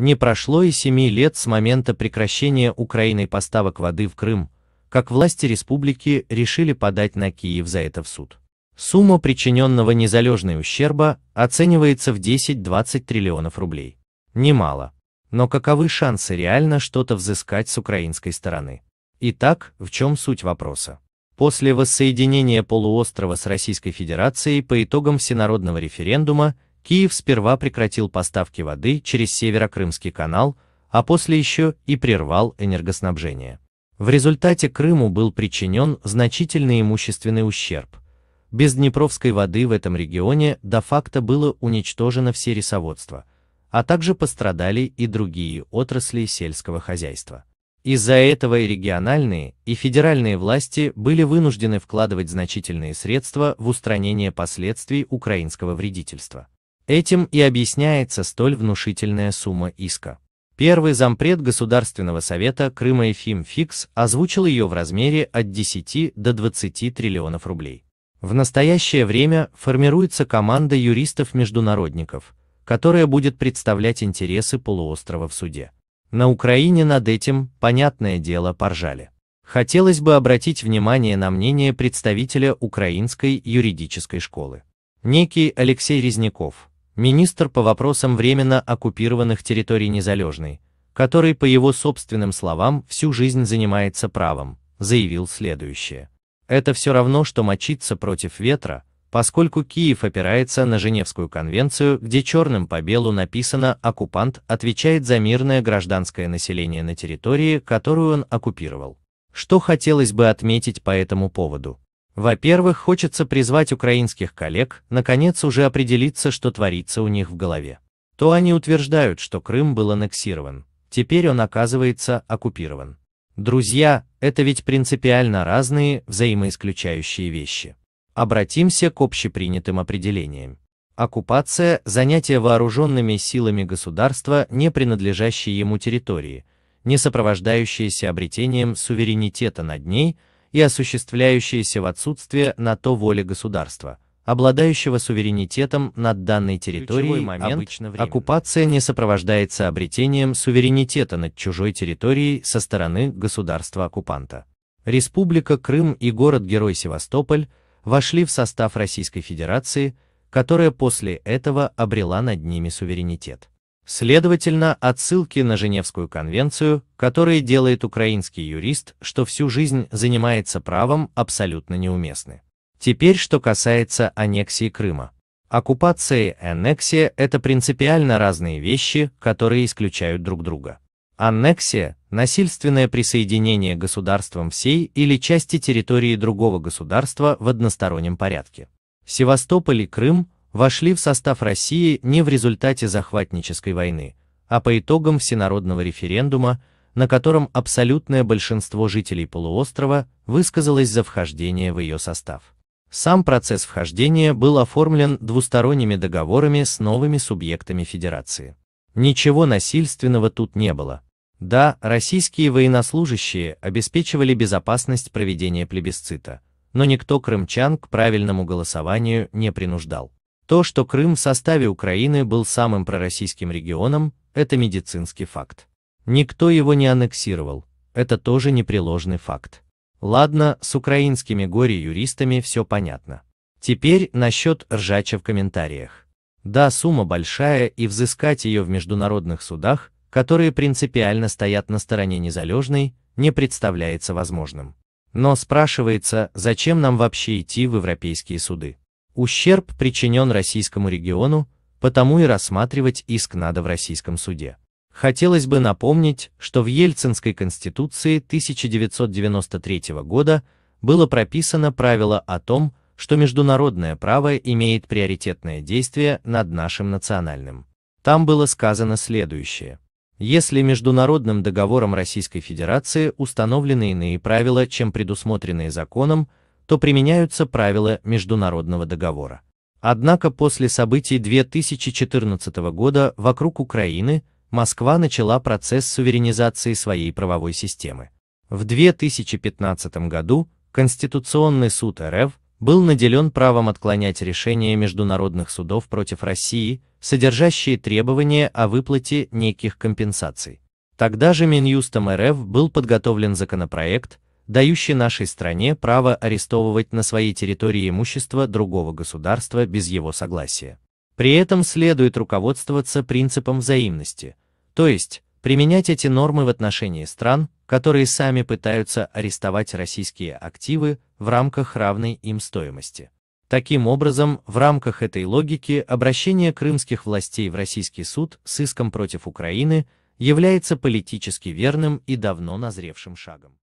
Не прошло и семи лет с момента прекращения Украиной поставок воды в Крым, как власти республики решили подать на Киев за это в суд. Сумма причиненного незалежной ущерба оценивается в 10-20 триллионов рублей. Немало. Но каковы шансы реально что-то взыскать с украинской стороны? Итак, в чем суть вопроса? После воссоединения полуострова с Российской Федерацией по итогам всенародного референдума Киев сперва прекратил поставки воды через Северокрымский канал, а после еще и прервал энергоснабжение. В результате Крыму был причинен значительный имущественный ущерб. Без Днепровской воды в этом регионе до факта было уничтожено все рисоводство, а также пострадали и другие отрасли сельского хозяйства. Из-за этого и региональные, и федеральные власти были вынуждены вкладывать значительные средства в устранение последствий украинского вредительства. Этим и объясняется столь внушительная сумма иска. Первый зампред Государственного совета Крыма Ефим Фикс озвучил ее в размере от 10 до 20 триллионов рублей. В настоящее время формируется команда юристов-международников, которая будет представлять интересы полуострова в суде. На Украине над этим, понятное дело, поржали. Хотелось бы обратить внимание на мнение представителя Украинской юридической школы. Некий Алексей Резняков, министр по вопросам временно оккупированных территорий Незалежный, который, по его собственным словам, всю жизнь занимается правом, заявил следующее. Это все равно, что мочиться против ветра, поскольку Киев опирается на Женевскую конвенцию, где черным по белу написано «оккупант» отвечает за мирное гражданское население на территории, которую он оккупировал. Что хотелось бы отметить по этому поводу? Во-первых, хочется призвать украинских коллег, наконец уже определиться, что творится у них в голове. То они утверждают, что Крым был аннексирован, теперь он оказывается оккупирован. Друзья, это ведь принципиально разные, взаимоисключающие вещи. Обратимся к общепринятым определениям. Оккупация – занятие вооруженными силами государства, не принадлежащей ему территории, не сопровождающееся обретением суверенитета над ней – и осуществляющиеся в отсутствие на то воли государства, обладающего суверенитетом над данной территорией момент, оккупация не сопровождается обретением суверенитета над чужой территорией со стороны государства-оккупанта. Республика Крым и город-герой Севастополь вошли в состав Российской Федерации, которая после этого обрела над ними суверенитет. Следовательно, отсылки на Женевскую конвенцию, которые делает украинский юрист, что всю жизнь занимается правом, абсолютно неуместны. Теперь, что касается аннексии Крыма. Оккупация и аннексия – это принципиально разные вещи, которые исключают друг друга. Аннексия – насильственное присоединение государством всей или части территории другого государства в одностороннем порядке. Севастополь и Крым вошли в состав России не в результате захватнической войны, а по итогам всенародного референдума, на котором абсолютное большинство жителей полуострова высказалось за вхождение в ее состав. Сам процесс вхождения был оформлен двусторонними договорами с новыми субъектами Федерации. Ничего насильственного тут не было. Да, российские военнослужащие обеспечивали безопасность проведения плебисцита, но никто крымчан к правильному голосованию не принуждал. То, что Крым в составе Украины был самым пророссийским регионом, это медицинский факт. Никто его не аннексировал, это тоже непреложный факт. Ладно, с украинскими горе-юристами все понятно. Теперь насчет ржача в комментариях. Да, сумма большая и взыскать ее в международных судах, которые принципиально стоят на стороне незалежной, не представляется возможным. Но спрашивается, зачем нам вообще идти в европейские суды? Ущерб причинен российскому региону, потому и рассматривать иск надо в российском суде. Хотелось бы напомнить, что в Ельцинской конституции 1993 года было прописано правило о том, что международное право имеет приоритетное действие над нашим национальным. Там было сказано следующее. Если международным договором Российской Федерации установлены иные правила, чем предусмотренные законом, то применяются правила международного договора. Однако после событий 2014 года вокруг Украины Москва начала процесс суверенизации своей правовой системы. В 2015 году Конституционный суд РФ был наделен правом отклонять решения международных судов против России, содержащие требования о выплате неких компенсаций. Тогда же Минюстом РФ был подготовлен законопроект, дающий нашей стране право арестовывать на своей территории имущество другого государства без его согласия. При этом следует руководствоваться принципом взаимности, то есть применять эти нормы в отношении стран, которые сами пытаются арестовать российские активы в рамках равной им стоимости. Таким образом, в рамках этой логики обращение крымских властей в российский суд с иском против Украины является политически верным и давно назревшим шагом.